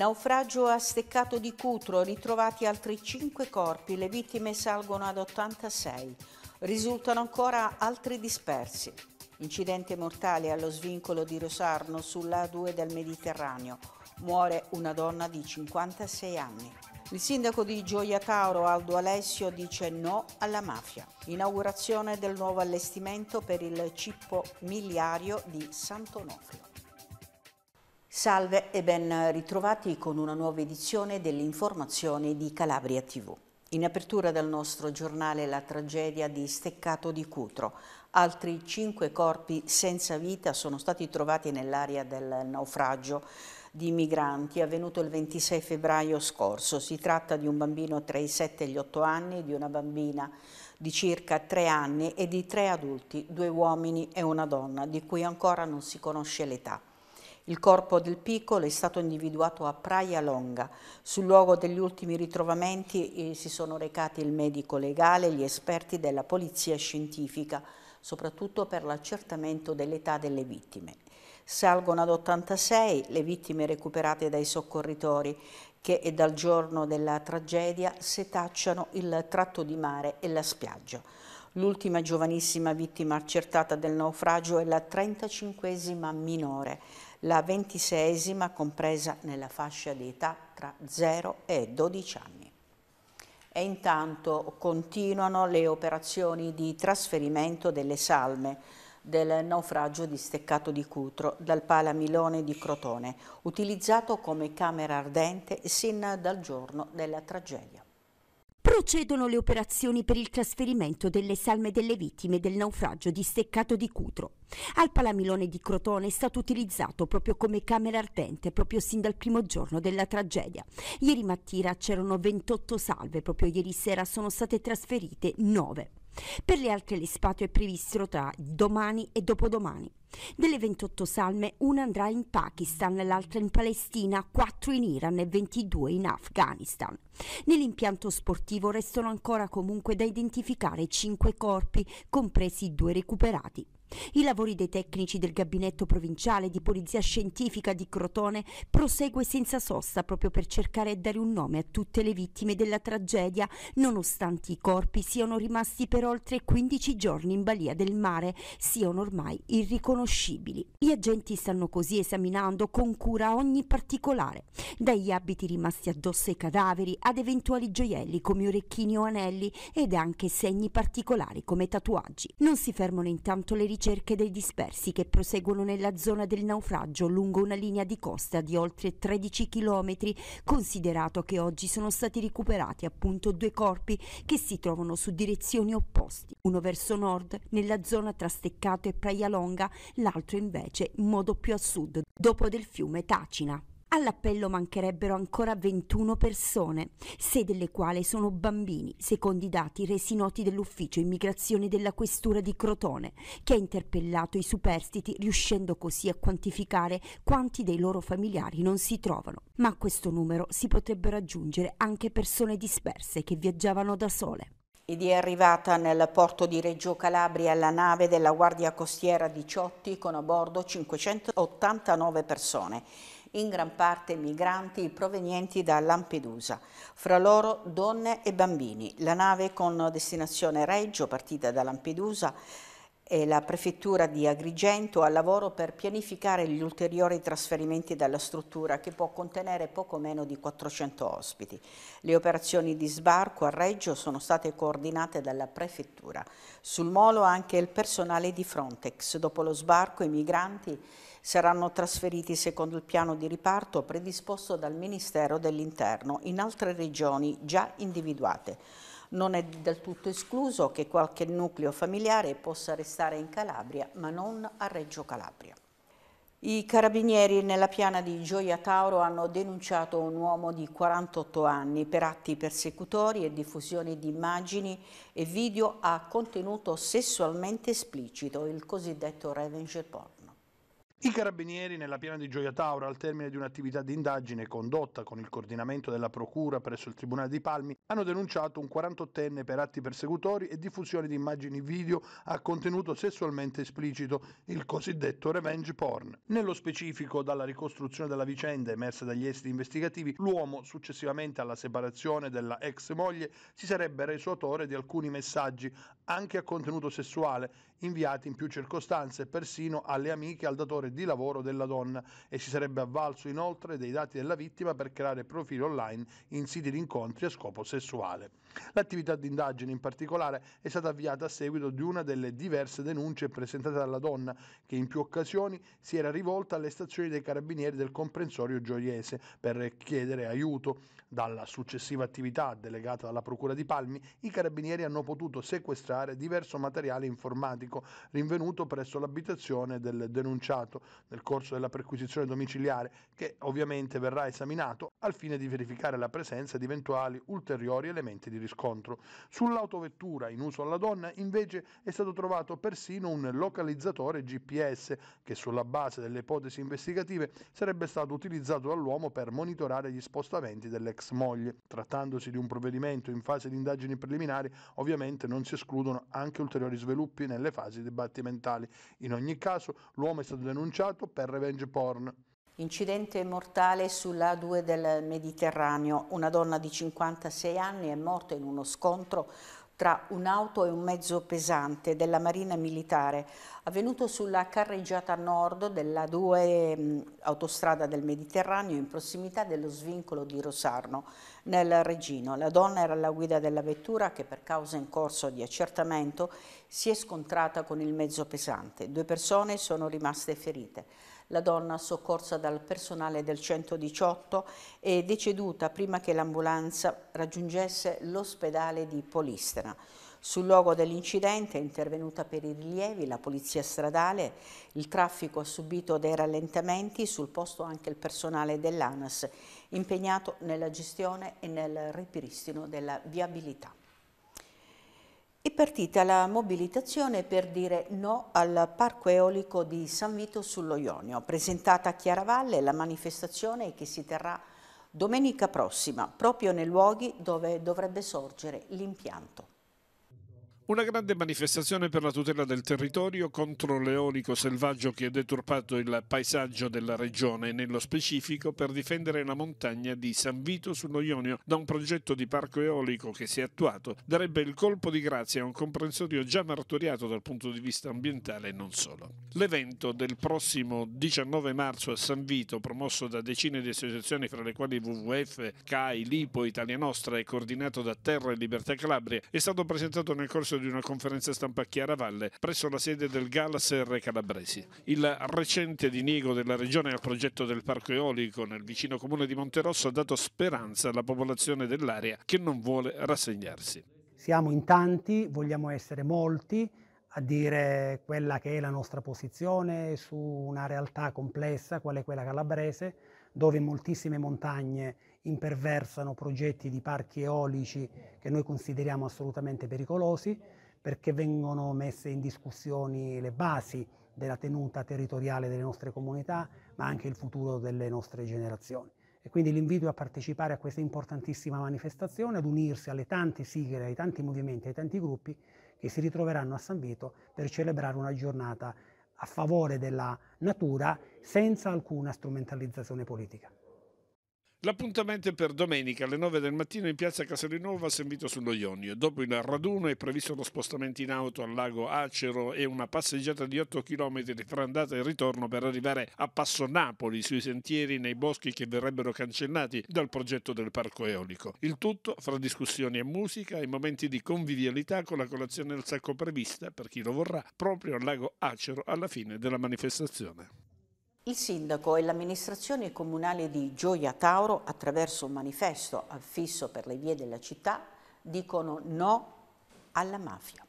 Naufragio a Steccato di Cutro, ritrovati altri 5 corpi, le vittime salgono ad 86. Risultano ancora altri dispersi. Incidente mortale allo svincolo di Rosarno sulla A2 del Mediterraneo. Muore una donna di 56 anni. Il sindaco di Gioia Tauro, Aldo Alessio, dice no alla mafia. Inaugurazione del nuovo allestimento per il cippo miliario di Sant'Onofrio. Salve e ben ritrovati con una nuova edizione delle informazioni di Calabria TV. In apertura dal nostro giornale la tragedia di Steccato di Cutro. Altri cinque corpi senza vita sono stati trovati nell'area del naufragio di migranti avvenuto il 26 febbraio scorso. Si tratta di un bambino tra i 7 e gli 8 anni, di una bambina di circa 3 anni e di tre adulti, due uomini e una donna, di cui ancora non si conosce l'età. Il corpo del piccolo è stato individuato a Praia Longa. Sul luogo degli ultimi ritrovamenti eh, si sono recati il medico legale e gli esperti della polizia scientifica, soprattutto per l'accertamento dell'età delle vittime. Salgono ad 86 le vittime recuperate dai soccorritori che dal giorno della tragedia setacciano il tratto di mare e la spiaggia. L'ultima giovanissima vittima accertata del naufragio è la 35esima minore la ventiseesima compresa nella fascia di età tra 0 e 12 anni. E intanto continuano le operazioni di trasferimento delle salme del naufragio di Steccato di Cutro dal Palamilone di Crotone, utilizzato come camera ardente sin dal giorno della tragedia procedono le operazioni per il trasferimento delle salme delle vittime del naufragio di Steccato di Cutro. Al Palamilone di Crotone è stato utilizzato proprio come camera ardente proprio sin dal primo giorno della tragedia. Ieri mattina c'erano 28 salve, proprio ieri sera sono state trasferite 9. Per le altre le spatue previssero tra domani e dopodomani. Delle 28 salme, una andrà in Pakistan, l'altra in Palestina, 4 in Iran e 22 in Afghanistan. Nell'impianto sportivo restano ancora comunque da identificare 5 corpi, compresi i due recuperati. I lavori dei tecnici del gabinetto provinciale di polizia scientifica di Crotone prosegue senza sosta proprio per cercare di dare un nome a tutte le vittime della tragedia, nonostante i corpi siano rimasti per oltre 15 giorni in balia del mare, siano ormai irriconoscibili. Gli agenti stanno così esaminando con cura ogni particolare, dagli abiti rimasti addosso ai cadaveri ad eventuali gioielli come orecchini o anelli ed anche segni particolari come tatuaggi. Non si fermano intanto le ricerche ricerche dei dispersi che proseguono nella zona del naufragio lungo una linea di costa di oltre 13 km, considerato che oggi sono stati recuperati appunto due corpi che si trovano su direzioni opposte, uno verso nord nella zona tra Steccato e Praia Longa, l'altro invece in modo più a sud, dopo del fiume Tacina. All'appello mancherebbero ancora 21 persone, sei delle quali sono bambini, secondo i dati resi noti dell'ufficio immigrazione della questura di Crotone, che ha interpellato i superstiti riuscendo così a quantificare quanti dei loro familiari non si trovano. Ma a questo numero si potrebbero aggiungere anche persone disperse che viaggiavano da sole. Ed è arrivata nel porto di Reggio Calabria la nave della Guardia Costiera 18 con a bordo 589 persone in gran parte migranti provenienti da Lampedusa, fra loro donne e bambini. La nave con destinazione Reggio, partita da Lampedusa, e la prefettura di Agrigento al lavoro per pianificare gli ulteriori trasferimenti dalla struttura che può contenere poco meno di 400 ospiti. Le operazioni di sbarco a Reggio sono state coordinate dalla prefettura. Sul molo anche il personale di Frontex. Dopo lo sbarco i migranti saranno trasferiti secondo il piano di riparto predisposto dal Ministero dell'Interno in altre regioni già individuate. Non è del tutto escluso che qualche nucleo familiare possa restare in Calabria, ma non a Reggio Calabria. I carabinieri nella piana di Gioia Tauro hanno denunciato un uomo di 48 anni per atti persecutori e diffusione di immagini e video a contenuto sessualmente esplicito, il cosiddetto revenge porn. I carabinieri nella piana di Gioia Tauro, al termine di un'attività di indagine condotta con il coordinamento della Procura presso il Tribunale di Palmi, hanno denunciato un 48enne per atti persecutori e diffusione di immagini video a contenuto sessualmente esplicito, il cosiddetto revenge porn. Nello specifico, dalla ricostruzione della vicenda emersa dagli esiti investigativi, l'uomo, successivamente alla separazione della ex moglie, si sarebbe reso autore di alcuni messaggi anche a contenuto sessuale, inviati in più circostanze, persino alle amiche al datore di lavoro della donna e si sarebbe avvalso inoltre dei dati della vittima per creare profili online in siti di incontri a scopo sessuale. L'attività di indagine in particolare è stata avviata a seguito di una delle diverse denunce presentate dalla donna che in più occasioni si era rivolta alle stazioni dei carabinieri del comprensorio gioiese per chiedere aiuto. Dalla successiva attività delegata dalla Procura di Palmi, i carabinieri hanno potuto sequestrare diverso materiale informatico rinvenuto presso l'abitazione del denunciato nel corso della perquisizione domiciliare che ovviamente verrà esaminato al fine di verificare la presenza di eventuali ulteriori elementi di riscontro. Sull'autovettura in uso alla donna invece è stato trovato persino un localizzatore GPS che sulla base delle ipotesi investigative sarebbe stato utilizzato dall'uomo per monitorare gli spostamenti dell'ex moglie. Trattandosi di un provvedimento in fase di indagini preliminari, ovviamente non si escludono anche ulteriori sviluppi nelle fasi dibattimentali. In ogni caso, l'uomo è stato denunciato per revenge porn. Incidente mortale sulla a 2 del Mediterraneo. Una donna di 56 anni è morta in uno scontro tra un'auto e un mezzo pesante della Marina Militare avvenuto sulla carreggiata nord della 2 mm, autostrada del Mediterraneo in prossimità dello svincolo di Rosarno nel Regino. La donna era alla guida della vettura che per causa in corso di accertamento si è scontrata con il mezzo pesante. Due persone sono rimaste ferite la donna soccorsa dal personale del 118 è deceduta prima che l'ambulanza raggiungesse l'ospedale di Polistena. Sul luogo dell'incidente è intervenuta per i rilievi la polizia stradale, il traffico ha subito dei rallentamenti, sul posto anche il personale dell'ANAS impegnato nella gestione e nel ripristino della viabilità. È partita la mobilitazione per dire no al parco eolico di San Vito sullo Ionio, presentata a Chiaravalle la manifestazione che si terrà domenica prossima, proprio nei luoghi dove dovrebbe sorgere l'impianto. Una grande manifestazione per la tutela del territorio contro l'eolico selvaggio che ha deturpato il paesaggio della regione e nello specifico per difendere la montagna di San Vito sullo Ionio da un progetto di parco eolico che si è attuato darebbe il colpo di grazia a un comprensorio già martoriato dal punto di vista ambientale e non solo. L'evento del prossimo 19 marzo a San Vito, promosso da decine di associazioni fra le quali WWF, CAI, Lipo, Italia Nostra e coordinato da Terra e Libertà Calabria, è stato presentato nel corso di una conferenza stampa a Chiaravalle presso la sede del Galas R Calabresi. Il recente diniego della regione al progetto del parco eolico nel vicino comune di Monterosso ha dato speranza alla popolazione dell'area che non vuole rassegnarsi. Siamo in tanti, vogliamo essere molti a dire quella che è la nostra posizione su una realtà complessa, quale è quella calabrese, dove moltissime montagne imperversano progetti di parchi eolici che noi consideriamo assolutamente pericolosi perché vengono messe in discussione le basi della tenuta territoriale delle nostre comunità, ma anche il futuro delle nostre generazioni. E quindi l'invito a partecipare a questa importantissima manifestazione, ad unirsi alle tante sigle, ai tanti movimenti, ai tanti gruppi che si ritroveranno a San Vito per celebrare una giornata a favore della natura senza alcuna strumentalizzazione politica. L'appuntamento è per domenica alle 9 del mattino in piazza Casarinova, a San Vito sullo Ionio. Dopo il raduno è previsto lo spostamento in auto al lago Acero e una passeggiata di 8 km fra andata e ritorno per arrivare a Passo Napoli sui sentieri nei boschi che verrebbero cancellati dal progetto del parco eolico. Il tutto fra discussioni e musica e momenti di convivialità con la colazione al sacco prevista per chi lo vorrà proprio al lago Acero alla fine della manifestazione. Il sindaco e l'amministrazione comunale di Gioia Tauro, attraverso un manifesto affisso per le vie della città, dicono no alla mafia.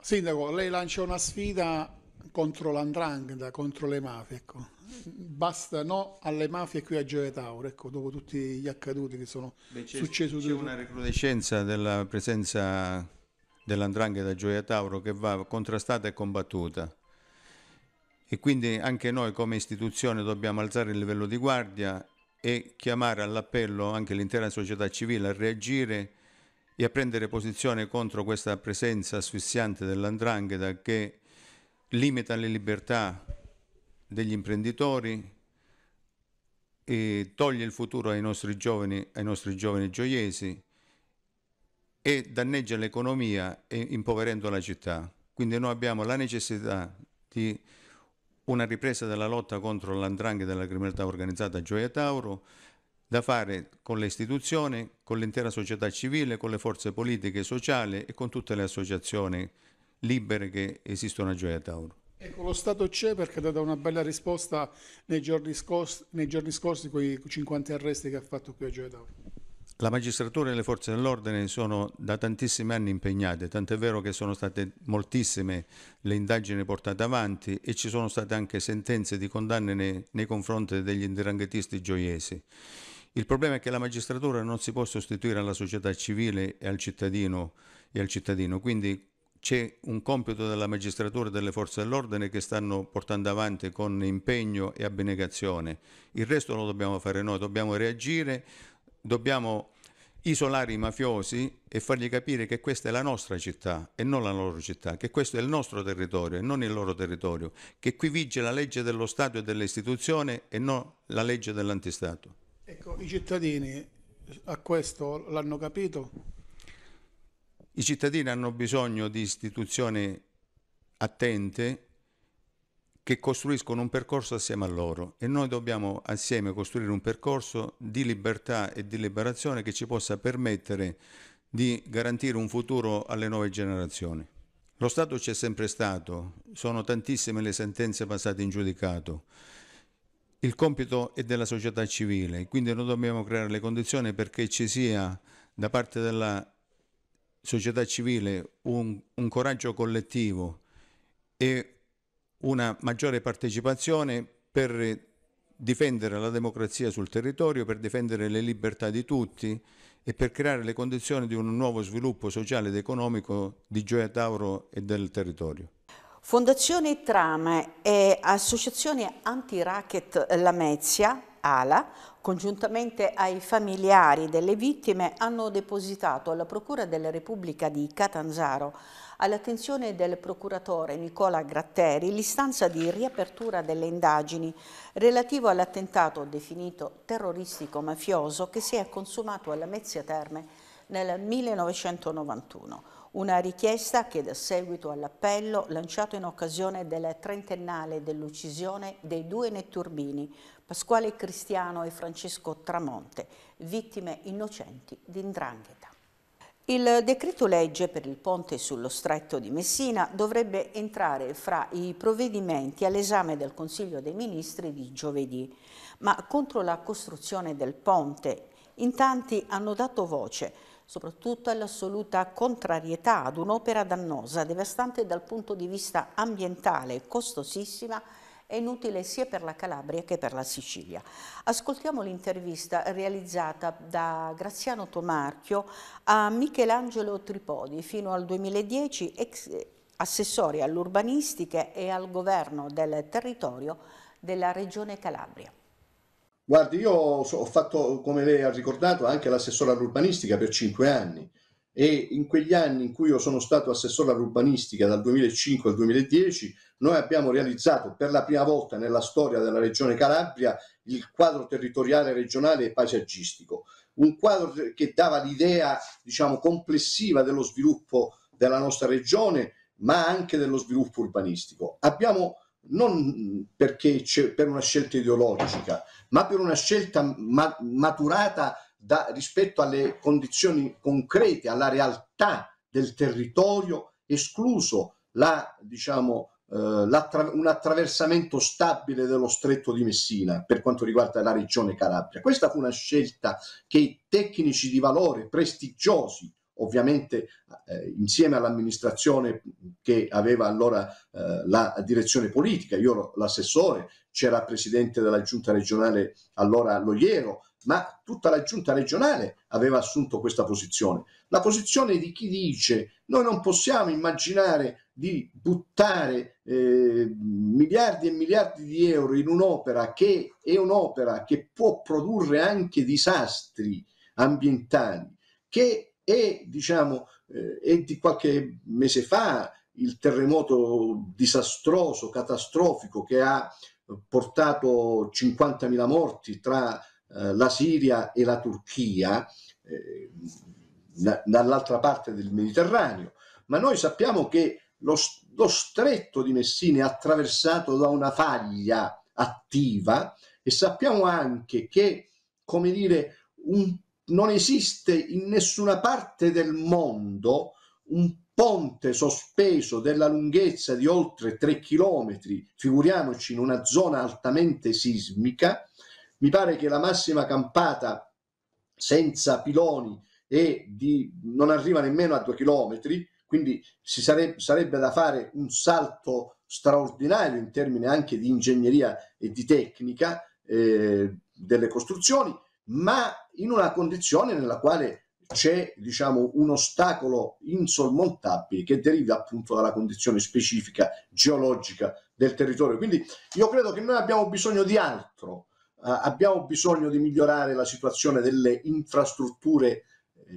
Sindaco, lei lancia una sfida contro l'andrangheta, contro le mafie. Ecco. Basta no alle mafie qui a Gioia Tauro, ecco, dopo tutti gli accaduti che sono successi. C'è una recrudescenza della presenza dell'andrangheta a Gioia Tauro che va contrastata e combattuta e quindi anche noi come istituzione dobbiamo alzare il livello di guardia e chiamare all'appello anche l'intera società civile a reagire e a prendere posizione contro questa presenza asfissiante dell'andrangheta che limita le libertà degli imprenditori e toglie il futuro ai nostri giovani, ai nostri giovani gioiesi e danneggia l'economia impoverendo la città. Quindi noi abbiamo la necessità di una ripresa della lotta contro l'andrangheta della criminalità organizzata a Gioia Tauro, da fare con le istituzioni, con l'intera società civile, con le forze politiche e sociali e con tutte le associazioni libere che esistono a Gioia Tauro. Ecco, lo Stato c'è perché ha dato una bella risposta nei giorni scorsi, nei giorni scorsi con i 50 arresti che ha fatto qui a Gioia Tauro. La magistratura e le forze dell'ordine sono da tantissimi anni impegnate, tant'è vero che sono state moltissime le indagini portate avanti e ci sono state anche sentenze di condanne nei, nei confronti degli indranghetisti gioiesi. Il problema è che la magistratura non si può sostituire alla società civile e al cittadino, e al cittadino quindi c'è un compito della magistratura e delle forze dell'ordine che stanno portando avanti con impegno e abnegazione. Il resto lo dobbiamo fare noi, dobbiamo reagire, dobbiamo isolare i mafiosi e fargli capire che questa è la nostra città e non la loro città, che questo è il nostro territorio e non il loro territorio, che qui vige la legge dello Stato e dell'istituzione e non la legge dell'antistato. Ecco, i cittadini a questo l'hanno capito? I cittadini hanno bisogno di istituzioni attente che costruiscono un percorso assieme a loro e noi dobbiamo assieme costruire un percorso di libertà e di liberazione che ci possa permettere di garantire un futuro alle nuove generazioni. Lo Stato c'è sempre stato, sono tantissime le sentenze passate in giudicato. Il compito è della società civile, quindi noi dobbiamo creare le condizioni perché ci sia da parte della società civile un, un coraggio collettivo e una maggiore partecipazione per difendere la democrazia sul territorio, per difendere le libertà di tutti e per creare le condizioni di un nuovo sviluppo sociale ed economico di Gioia Tauro e del territorio. Fondazione Trame e Associazione Anti-Racket Lamezia, ALA, congiuntamente ai familiari delle vittime, hanno depositato alla Procura della Repubblica di Catanzaro all'attenzione del procuratore Nicola Gratteri l'istanza di riapertura delle indagini relativo all'attentato definito terroristico mafioso che si è consumato alla Mezzia Terme nel 1991. Una richiesta che dà seguito all'appello lanciato in occasione del trentennale dell'uccisione dei due netturbini, Pasquale Cristiano e Francesco Tramonte, vittime innocenti di Ndrangheta. Il decreto legge per il ponte sullo stretto di Messina dovrebbe entrare fra i provvedimenti all'esame del Consiglio dei Ministri di giovedì, ma contro la costruzione del ponte in tanti hanno dato voce, soprattutto all'assoluta contrarietà ad un'opera dannosa, devastante dal punto di vista ambientale, e costosissima è inutile sia per la Calabria che per la Sicilia. Ascoltiamo l'intervista realizzata da Graziano Tomarchio a Michelangelo Tripodi fino al 2010 ex assessore all'urbanistica e al governo del territorio della Regione Calabria. Guardi, io ho fatto, come lei ha ricordato, anche l'assessore all'urbanistica per cinque anni e in quegli anni in cui io sono stato assessore all'urbanistica dal 2005 al 2010 noi abbiamo realizzato per la prima volta nella storia della regione Calabria il quadro territoriale regionale e paesaggistico, un quadro che dava l'idea diciamo, complessiva dello sviluppo della nostra regione ma anche dello sviluppo urbanistico. Abbiamo non perché per una scelta ideologica, ma per una scelta ma maturata da, rispetto alle condizioni concrete, alla realtà del territorio, escluso la, diciamo, eh, un attraversamento stabile dello stretto di Messina per quanto riguarda la regione Calabria. Questa fu una scelta che i tecnici di valore prestigiosi ovviamente eh, insieme all'amministrazione che aveva allora eh, la direzione politica, io l'assessore, c'era il presidente della giunta regionale allora Loiero, ma tutta la giunta regionale aveva assunto questa posizione. La posizione di chi dice noi non possiamo immaginare di buttare eh, miliardi e miliardi di euro in un'opera che è un'opera che può produrre anche disastri ambientali, che è, diciamo, eh, è di qualche mese fa il terremoto disastroso, catastrofico che ha portato 50.000 morti tra eh, la Siria e la Turchia eh, dall'altra parte del Mediterraneo, ma noi sappiamo che lo, lo stretto di Messina è attraversato da una faglia attiva e sappiamo anche che, come dire, un, non esiste in nessuna parte del mondo un ponte sospeso della lunghezza di oltre 3 km, figuriamoci in una zona altamente sismica, mi pare che la massima campata senza piloni e di, non arriva nemmeno a due chilometri, quindi sare, sarebbe da fare un salto straordinario in termini anche di ingegneria e di tecnica eh, delle costruzioni, ma in una condizione nella quale c'è diciamo, un ostacolo insormontabile che deriva appunto dalla condizione specifica geologica del territorio. Quindi io credo che noi abbiamo bisogno di altro eh, abbiamo bisogno di migliorare la situazione delle infrastrutture eh,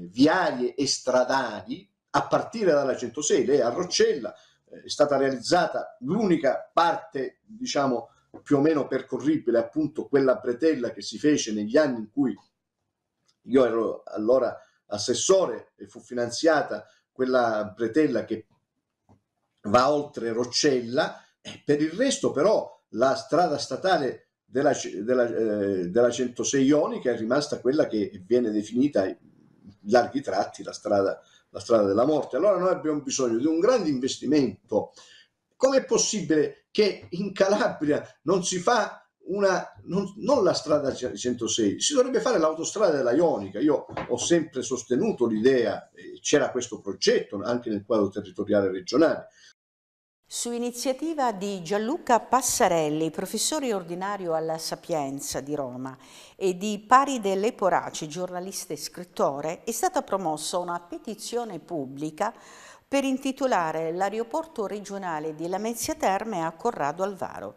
viarie e stradali, a partire dalla 106, lei a Roccella eh, è stata realizzata l'unica parte, diciamo, più o meno percorribile, appunto quella bretella che si fece negli anni in cui io ero allora assessore e fu finanziata quella bretella che va oltre Roccella, per il resto però la strada statale della, della, eh, della 106 Ionica è rimasta quella che viene definita in larghi tratti la strada, la strada della morte. Allora noi abbiamo bisogno di un grande investimento. Com'è possibile che in Calabria non si fa una, non, non, la strada 106, si dovrebbe fare l'autostrada della Ionica. Io ho sempre sostenuto l'idea, eh, c'era questo progetto anche nel quadro territoriale regionale, su iniziativa di Gianluca Passarelli, professore ordinario alla Sapienza di Roma, e di Paride Leporaci, giornalista e scrittore, è stata promossa una petizione pubblica per intitolare l'aeroporto regionale di Lamezia Terme a Corrado Alvaro.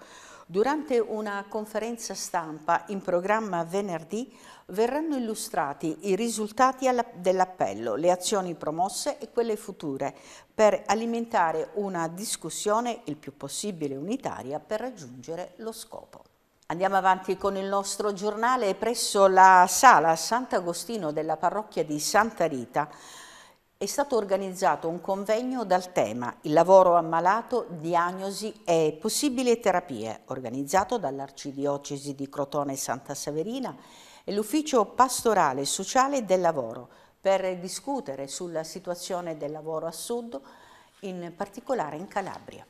Durante una conferenza stampa in programma venerdì, verranno illustrati i risultati dell'appello, le azioni promosse e quelle future per alimentare una discussione il più possibile unitaria per raggiungere lo scopo. Andiamo avanti con il nostro giornale presso la sala Sant'Agostino della parrocchia di Santa Rita è stato organizzato un convegno dal tema Il lavoro ammalato, diagnosi e possibili terapie, organizzato dall'Arcidiocesi di Crotone e Santa Severina e l'Ufficio Pastorale Sociale del Lavoro per discutere sulla situazione del lavoro a Sud, in particolare in Calabria.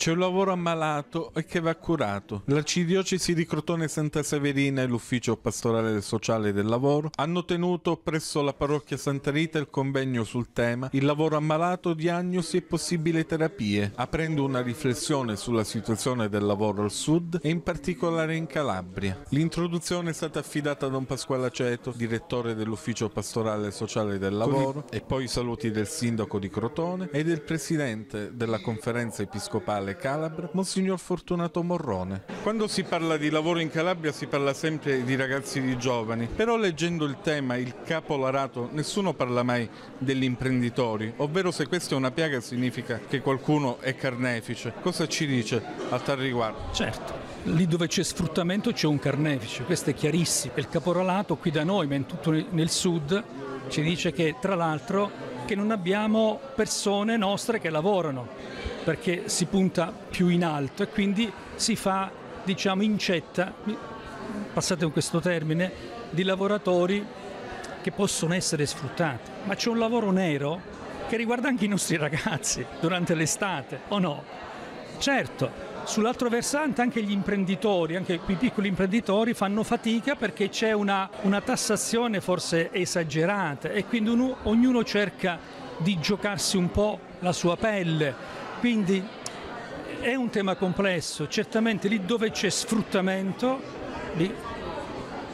C'è un lavoro ammalato e che va curato. L'arcidiocesi di Crotone Santa Severina e l'ufficio pastorale del sociale del lavoro hanno tenuto presso la parrocchia Santa Rita il convegno sul tema Il lavoro ammalato, diagnosi e possibili terapie, aprendo una riflessione sulla situazione del lavoro al sud e in particolare in Calabria. L'introduzione è stata affidata a Don Pasquale Aceto, direttore dell'ufficio pastorale e sociale del lavoro, e poi i saluti del sindaco di Crotone e del presidente della conferenza episcopale Generale Calabro, Monsignor Fortunato Morrone. Quando si parla di lavoro in Calabria si parla sempre di ragazzi di giovani, però leggendo il tema, il capolarato, nessuno parla mai degli imprenditori, ovvero se questa è una piaga significa che qualcuno è carnefice. Cosa ci dice a tal riguardo? Certo. Lì dove c'è sfruttamento c'è un carnefice, questo è chiarissimo. Il caporalato qui da noi, ma in tutto nel sud, ci dice che tra l'altro perché non abbiamo persone nostre che lavorano, perché si punta più in alto e quindi si fa, diciamo, incetta, passate con questo termine, di lavoratori che possono essere sfruttati. Ma c'è un lavoro nero che riguarda anche i nostri ragazzi durante l'estate, o no? Certo, Sull'altro versante anche gli imprenditori, anche i piccoli imprenditori fanno fatica perché c'è una, una tassazione forse esagerata e quindi uno, ognuno cerca di giocarsi un po' la sua pelle. Quindi è un tema complesso, certamente lì dove c'è sfruttamento lì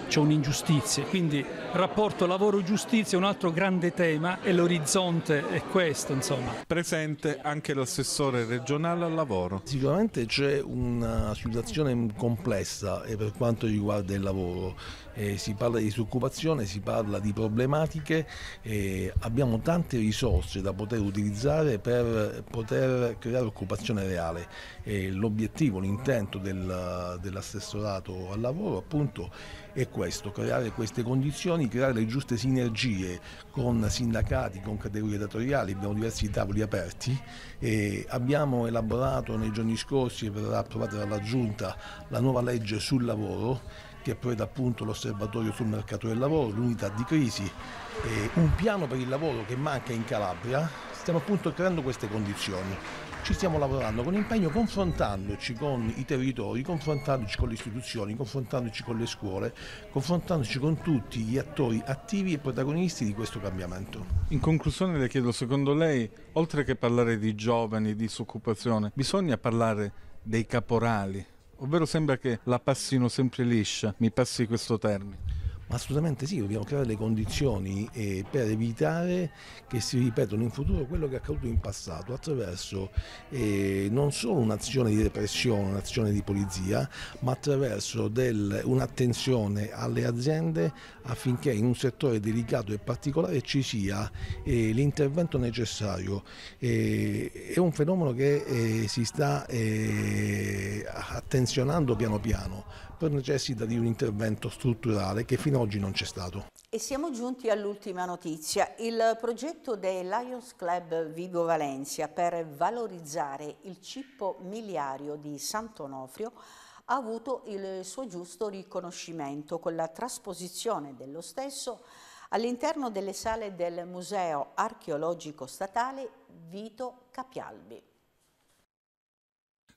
c'è un'ingiustizia, quindi rapporto lavoro-giustizia è un altro grande tema e l'orizzonte è questo. Insomma. Presente anche l'assessore regionale al lavoro. Sicuramente c'è una situazione complessa eh, per quanto riguarda il lavoro. Eh, si parla di disoccupazione, si parla di problematiche, eh, abbiamo tante risorse da poter utilizzare per poter creare occupazione reale. Eh, l'obiettivo, l'intento del, dell'assessorato al lavoro appunto è questo, creare queste condizioni quindi creare le giuste sinergie con sindacati, con categorie datoriali, abbiamo diversi tavoli aperti e abbiamo elaborato nei giorni scorsi e verrà approvata dalla Giunta la nuova legge sul lavoro che prevede appunto l'osservatorio sul mercato del lavoro, l'unità di crisi, un piano per il lavoro che manca in Calabria, stiamo appunto creando queste condizioni ci stiamo lavorando con impegno confrontandoci con i territori, confrontandoci con le istituzioni, confrontandoci con le scuole, confrontandoci con tutti gli attori attivi e protagonisti di questo cambiamento. In conclusione le chiedo, secondo lei, oltre che parlare di giovani, di disoccupazione, bisogna parlare dei caporali? Ovvero sembra che la passino sempre liscia, mi passi questo termine assolutamente sì, dobbiamo creare le condizioni eh, per evitare che si ripetano in futuro quello che è accaduto in passato attraverso eh, non solo un'azione di repressione, un'azione di polizia, ma attraverso del, un'attenzione alle aziende affinché in un settore delicato e particolare ci sia eh, l'intervento necessario. Eh, è un fenomeno che eh, si sta eh, attenzionando piano piano, però necessita di un intervento strutturale che fino fino ad oggi non c'è stato. E siamo giunti all'ultima notizia. Il progetto dei Lions Club Vigo Valencia per valorizzare il cippo miliario di Sant'Onofrio ha avuto il suo giusto riconoscimento con la trasposizione dello stesso all'interno delle sale del Museo Archeologico Statale Vito Capialbi.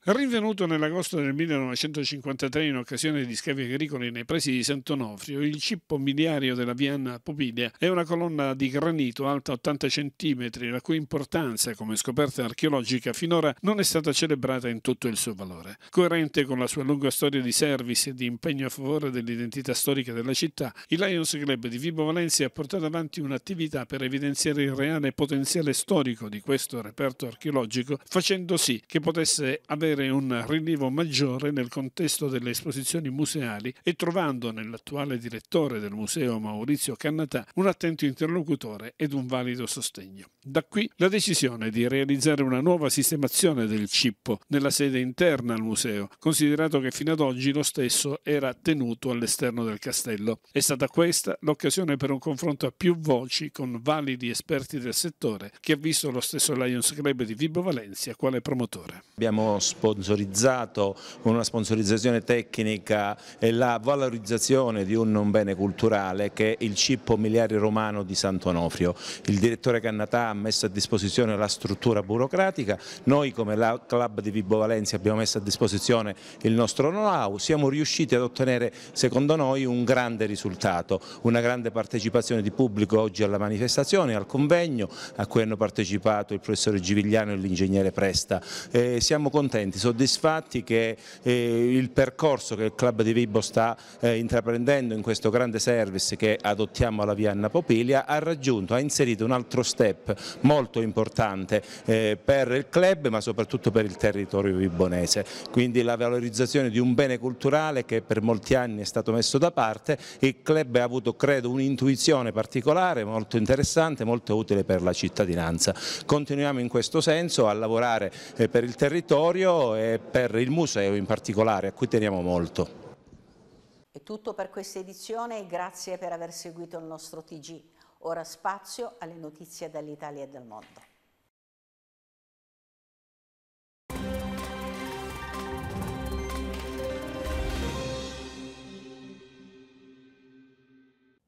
Rinvenuto nell'agosto del 1953 in occasione di scavi agricoli nei pressi di Sant'Onofrio, il cippo miliario della Vianna Popilia è una colonna di granito alta 80 cm, la cui importanza come scoperta archeologica finora non è stata celebrata in tutto il suo valore. Coerente con la sua lunga storia di service e di impegno a favore dell'identità storica della città, il Lions Club di Vibo Valencia ha portato avanti un'attività per evidenziare il reale potenziale storico di questo reperto archeologico, facendo sì che potesse avere avere un rilievo maggiore nel contesto delle esposizioni museali e trovando nell'attuale direttore del museo Maurizio Cannatà un attento interlocutore ed un valido sostegno. Da qui la decisione di realizzare una nuova sistemazione del cippo nella sede interna al museo, considerato che fino ad oggi lo stesso era tenuto all'esterno del castello. È stata questa l'occasione per un confronto a più voci con validi esperti del settore che ha visto lo stesso Lions Club di Vibo Valencia quale promotore. Abbiamo sponsorizzato una sponsorizzazione tecnica e la valorizzazione di un bene culturale che è il cippo miliare romano di Sant'Onofrio. Il direttore Cannatà ha messo a disposizione la struttura burocratica, noi come la club di Vibo Valencia abbiamo messo a disposizione il nostro know-how, siamo riusciti ad ottenere secondo noi un grande risultato, una grande partecipazione di pubblico oggi alla manifestazione, al convegno a cui hanno partecipato il professore Givigliano e l'ingegnere Presta. E siamo contenti contenti, soddisfatti che eh, il percorso che il club di Vibo sta eh, intraprendendo in questo grande service che adottiamo alla Vianna Popilia ha raggiunto, ha inserito un altro step molto importante eh, per il club ma soprattutto per il territorio vibonese, quindi la valorizzazione di un bene culturale che per molti anni è stato messo da parte, il club ha avuto credo un'intuizione particolare molto interessante, molto utile per la cittadinanza. Continuiamo in questo senso a lavorare eh, per il territorio e per il museo in particolare, a cui teniamo molto. È tutto per questa edizione e grazie per aver seguito il nostro TG. Ora spazio alle notizie dall'Italia e dal mondo.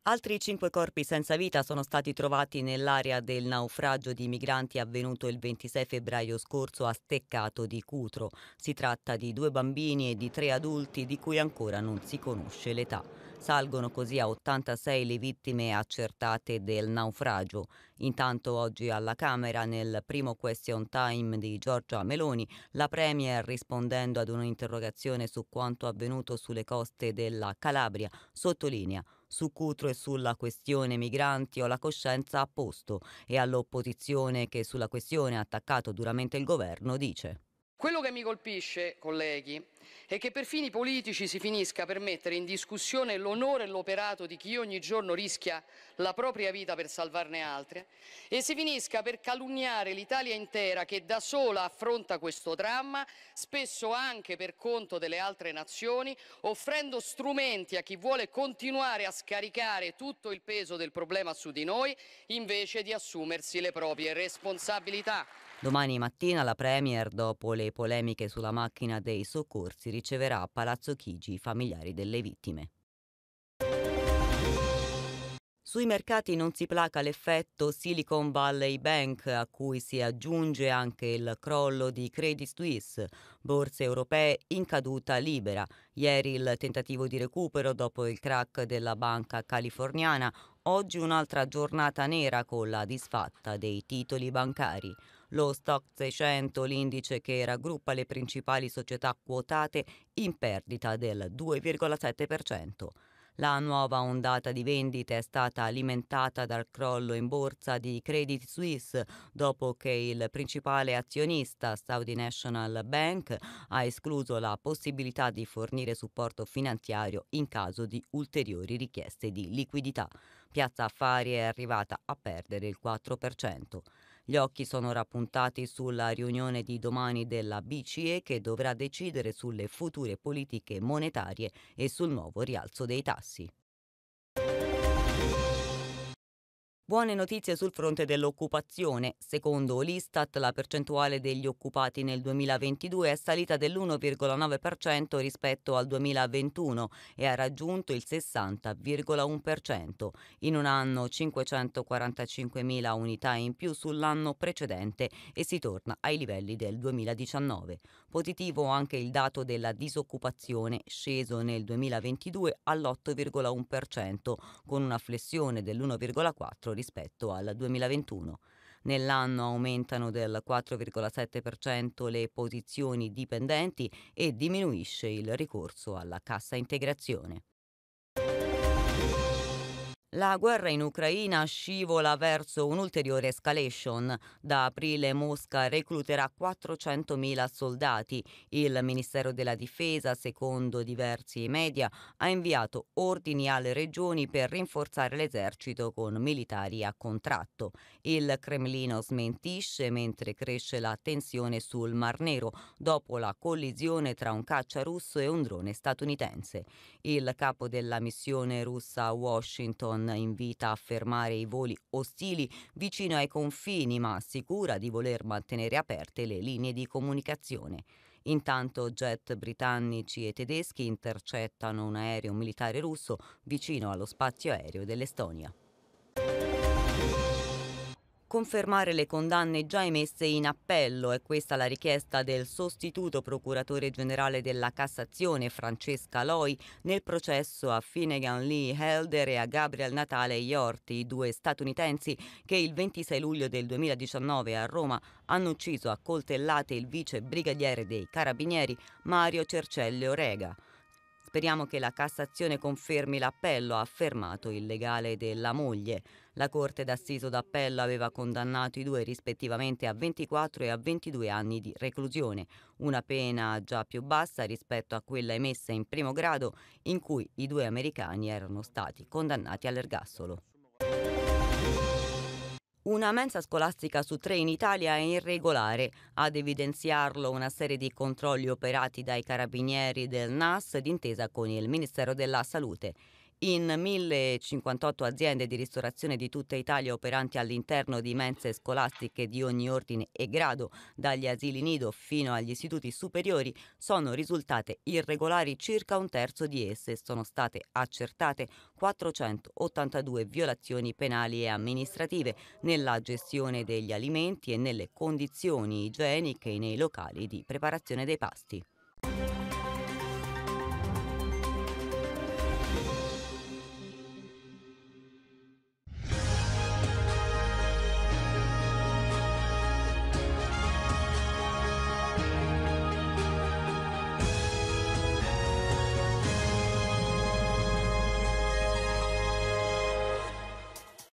Altri cinque corpi senza vita sono stati trovati nell'area del naufragio di migranti avvenuto il 26 febbraio scorso a Steccato di Cutro. Si tratta di due bambini e di tre adulti di cui ancora non si conosce l'età. Salgono così a 86 le vittime accertate del naufragio. Intanto oggi alla Camera, nel primo question time di Giorgia Meloni, la Premier, rispondendo ad un'interrogazione su quanto avvenuto sulle coste della Calabria, sottolinea su Cutro e sulla questione migranti ho la coscienza a posto e all'opposizione che sulla questione ha attaccato duramente il governo dice. Quello che mi colpisce, colleghi, e che per fini politici si finisca per mettere in discussione l'onore e l'operato di chi ogni giorno rischia la propria vita per salvarne altre e si finisca per calunniare l'Italia intera che da sola affronta questo dramma, spesso anche per conto delle altre nazioni, offrendo strumenti a chi vuole continuare a scaricare tutto il peso del problema su di noi invece di assumersi le proprie responsabilità. Domani mattina la Premier, dopo le polemiche sulla macchina dei soccorsi, scorsi riceverà a Palazzo Chigi i familiari delle vittime. Sui mercati non si placa l'effetto Silicon Valley Bank, a cui si aggiunge anche il crollo di Credit Suisse, borse europee in caduta libera. Ieri il tentativo di recupero dopo il crack della banca californiana, oggi un'altra giornata nera con la disfatta dei titoli bancari. Lo Stock 600, l'indice che raggruppa le principali società quotate, in perdita del 2,7%. La nuova ondata di vendite è stata alimentata dal crollo in borsa di Credit Suisse dopo che il principale azionista Saudi National Bank ha escluso la possibilità di fornire supporto finanziario in caso di ulteriori richieste di liquidità. Piazza Affari è arrivata a perdere il 4%. Gli occhi sono ora puntati sulla riunione di domani della BCE che dovrà decidere sulle future politiche monetarie e sul nuovo rialzo dei tassi. Buone notizie sul fronte dell'occupazione. Secondo l'Istat, la percentuale degli occupati nel 2022 è salita dell'1,9% rispetto al 2021 e ha raggiunto il 60,1%, in un anno 545.000 unità in più sull'anno precedente e si torna ai livelli del 2019. Positivo anche il dato della disoccupazione, sceso nel 2022 all'8,1%, con una flessione dell'1,4% rispetto rispetto al 2021. Nell'anno aumentano del 4,7% le posizioni dipendenti e diminuisce il ricorso alla cassa integrazione. La guerra in Ucraina scivola verso un'ulteriore escalation. Da aprile Mosca recluterà 400.000 soldati. Il Ministero della Difesa, secondo diversi media, ha inviato ordini alle regioni per rinforzare l'esercito con militari a contratto. Il Cremlino smentisce mentre cresce la tensione sul Mar Nero dopo la collisione tra un caccia russo e un drone statunitense. Il capo della missione russa a Washington Erdogan invita a fermare i voli ostili vicino ai confini, ma assicura di voler mantenere aperte le linee di comunicazione. Intanto jet britannici e tedeschi intercettano un aereo militare russo vicino allo spazio aereo dell'Estonia confermare le condanne già emesse in appello. È questa la richiesta del sostituto procuratore generale della Cassazione Francesca Loi nel processo a Finnegan Lee Helder e a Gabriel Natale Iorti, due statunitensi che il 26 luglio del 2019 a Roma hanno ucciso a coltellate il vice brigadiere dei Carabinieri Mario Cercelli Orega. Speriamo che la Cassazione confermi l'appello, ha affermato il legale della moglie. La Corte d'Assiso d'Appello aveva condannato i due rispettivamente a 24 e a 22 anni di reclusione, una pena già più bassa rispetto a quella emessa in primo grado in cui i due americani erano stati condannati all'ergassolo. Una mensa scolastica su tre in Italia è irregolare. Ad evidenziarlo una serie di controlli operati dai carabinieri del NAS d'intesa con il Ministero della Salute. In 1058 aziende di ristorazione di tutta Italia operanti all'interno di mense scolastiche di ogni ordine e grado, dagli asili nido fino agli istituti superiori, sono risultate irregolari circa un terzo di esse. Sono state accertate 482 violazioni penali e amministrative nella gestione degli alimenti e nelle condizioni igieniche nei locali di preparazione dei pasti.